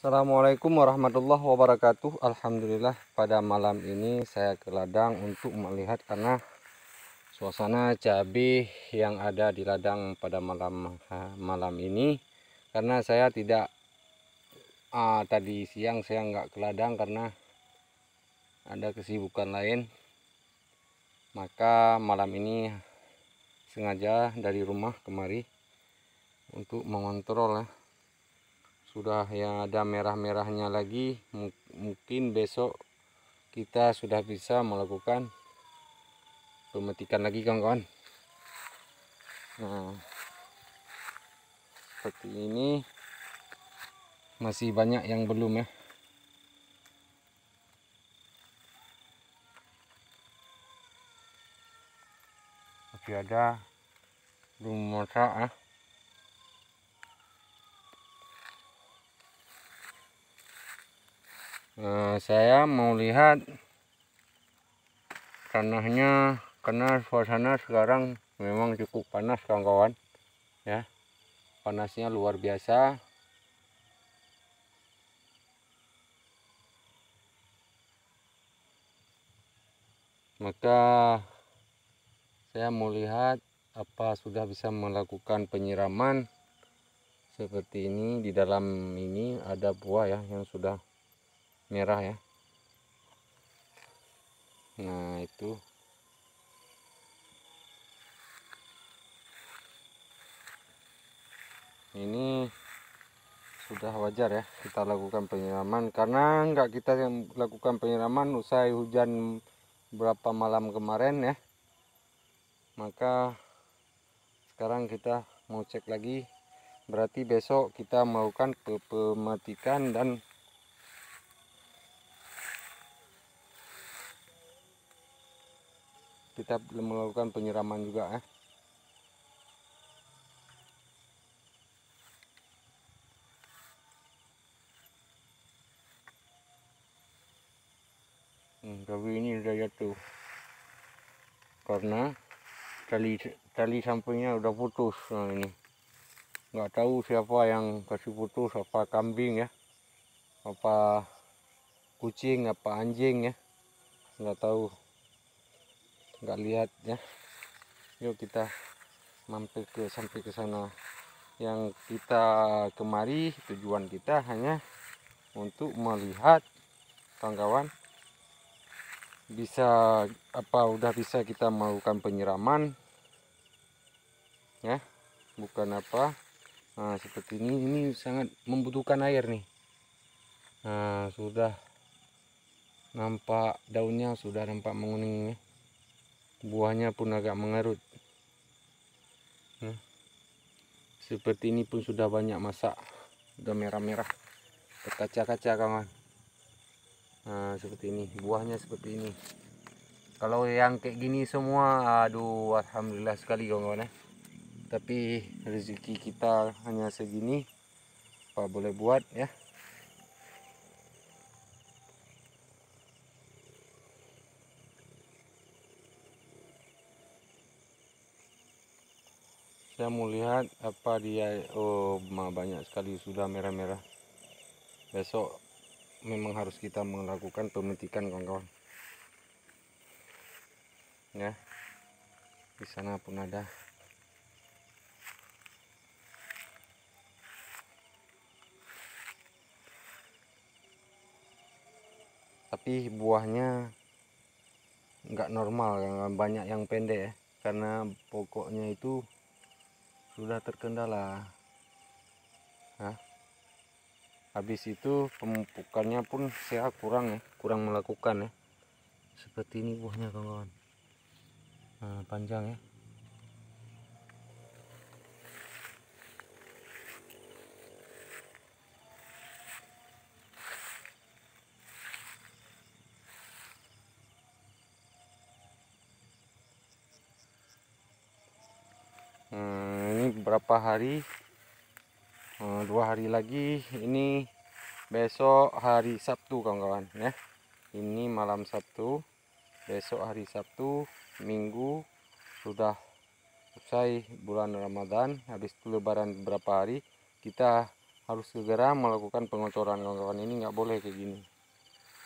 Assalamualaikum warahmatullahi wabarakatuh Alhamdulillah pada malam ini saya ke ladang untuk melihat karena suasana cabai yang ada di ladang pada malam malam ini karena saya tidak uh, tadi siang saya nggak ke ladang karena ada kesibukan lain maka malam ini sengaja dari rumah kemari untuk mengontrol ya sudah ya ada merah-merahnya lagi mungkin besok kita sudah bisa melakukan pemetikan lagi kawan-kawan nah seperti ini masih banyak yang belum ya masih ada belum masak ah Eh, saya mau lihat tanahnya karena suasana sekarang memang cukup panas kawan-kawan ya panasnya luar biasa maka saya mau lihat apa sudah bisa melakukan penyiraman seperti ini di dalam ini ada buah ya yang sudah merah ya nah itu ini sudah wajar ya kita lakukan penyiraman karena enggak kita yang lakukan penyiraman usai hujan berapa malam kemarin ya maka sekarang kita mau cek lagi berarti besok kita melakukan pematikan dan kita melakukan penyiraman juga ya. Hmm, tapi ini udah jatuh karena tali tali sampingnya udah putus nah ini nggak tahu siapa yang kasih putus apa kambing ya apa kucing apa anjing ya nggak tahu nggak lihat ya yuk kita mampir ke sampai ke sana yang kita kemari tujuan kita hanya untuk melihat kawan-kawan bisa apa udah bisa kita melakukan penyiraman ya bukan apa nah, seperti ini ini sangat membutuhkan air nih nah sudah nampak daunnya sudah nampak menguning ya buahnya pun agak mengerut nah, seperti ini pun sudah banyak masak sudah merah-merah berkaca-kaca kawan nah, seperti ini buahnya seperti ini kalau yang kayak gini semua aduh alhamdulillah sekali kawan-kawan eh. tapi rezeki kita hanya segini apa boleh buat ya saya mau lihat apa dia oh banyak sekali sudah merah-merah besok memang harus kita melakukan pemetikan kawan-kawan ya di sana pun ada tapi buahnya nggak normal banyak yang pendek ya karena pokoknya itu sudah terkendala Hah? habis itu pemupukannya pun saya kurang ya kurang melakukan ya seperti ini buahnya kawan-kawan nah, panjang ya Hmm berapa hari eh, dua hari lagi ini besok hari Sabtu kawan-kawan ya ini malam Sabtu besok hari Sabtu Minggu sudah selesai bulan Ramadan habis itu lebaran beberapa hari kita harus segera melakukan pengocoran kawan-kawan ini nggak boleh kayak gini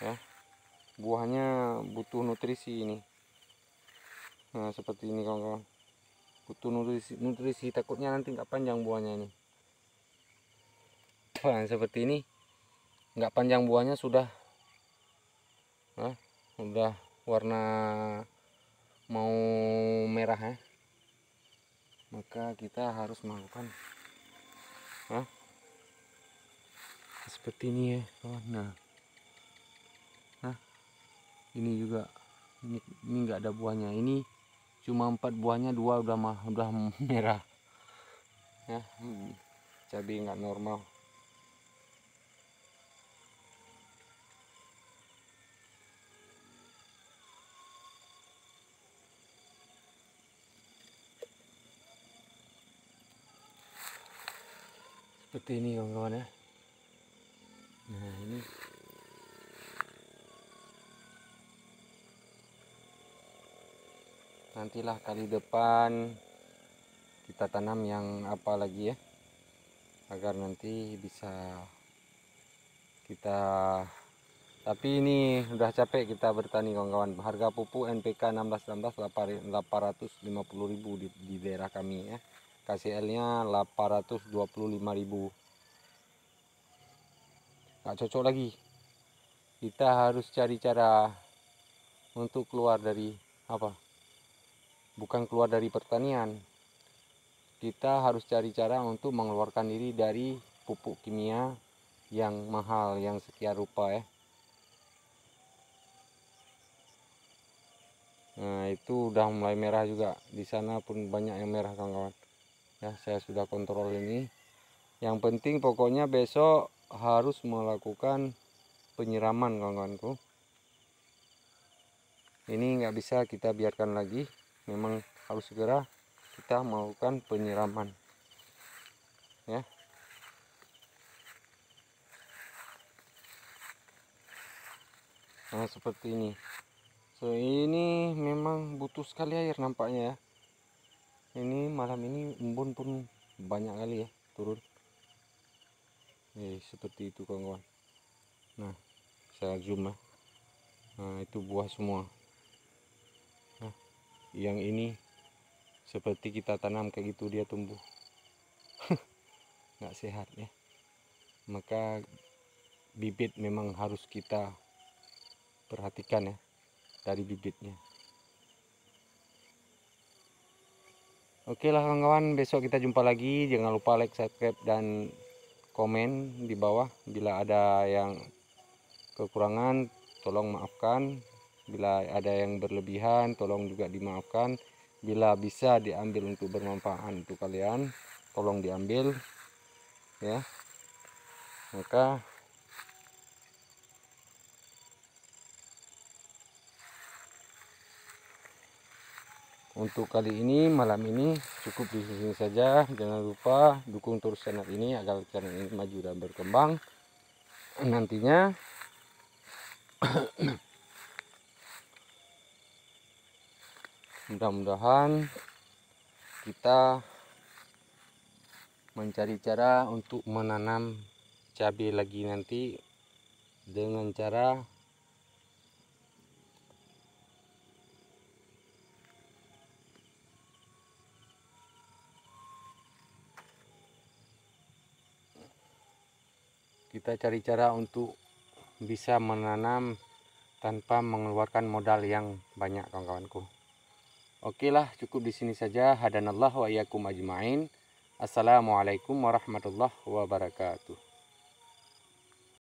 ya buahnya butuh nutrisi ini nah seperti ini kawan-kawan butuh nutrisi, nutrisi takutnya nanti nggak panjang buahnya ini nah, seperti ini nggak panjang buahnya sudah nah, udah warna mau merah ya maka kita harus melakukan nah, seperti ini ya Oh, nah nah ini juga ini ini nggak ada buahnya ini cuma empat buahnya dua udah mah udah merah ya hmm, jadi nggak normal seperti ini kawan-kawan ya nah ini nantilah kali depan kita tanam yang apa lagi ya agar nanti bisa kita tapi ini udah capek kita bertani kawan-kawan harga pupuk NPK 1616 ribu 850.000 di, di daerah kami ya KCL nya 825.000 nggak cocok lagi kita harus cari cara untuk keluar dari apa bukan keluar dari pertanian. Kita harus cari cara untuk mengeluarkan diri dari pupuk kimia yang mahal, yang sekian rupa ya. Nah, itu udah mulai merah juga. Di sana pun banyak yang merah, kawan-kawan. Ya, saya sudah kontrol ini. Yang penting pokoknya besok harus melakukan penyiraman, kawan-kawanku. Ini nggak bisa kita biarkan lagi memang harus segera kita melakukan penyiraman ya nah seperti ini so ini memang butuh sekali air nampaknya ya ini malam ini embun pun banyak kali ya turun eh seperti itu kawan-kawan nah saya zoom ya nah itu buah semua yang ini seperti kita tanam kayak gitu dia tumbuh nggak sehat ya maka bibit memang harus kita perhatikan ya dari bibitnya Oke lah kawan-kawan, besok kita jumpa lagi. Jangan lupa like, subscribe, dan komen di bawah. Bila ada yang kekurangan, tolong maafkan. Bila ada yang berlebihan, tolong juga dimaafkan. Bila bisa diambil untuk bermanfaat untuk kalian, tolong diambil. Ya, maka untuk kali ini malam ini cukup di sini saja jangan lupa dukung terus channel ini agar channel ini maju dan berkembang nantinya mudah-mudahan kita mencari cara untuk menanam cabai lagi nanti dengan cara kita cari cara untuk bisa menanam tanpa mengeluarkan modal yang banyak kawan-kawanku Oke lah, cukup di sini saja. Hadanallah wa iyyakum ajmain. Assalamualaikum warahmatullahi wabarakatuh.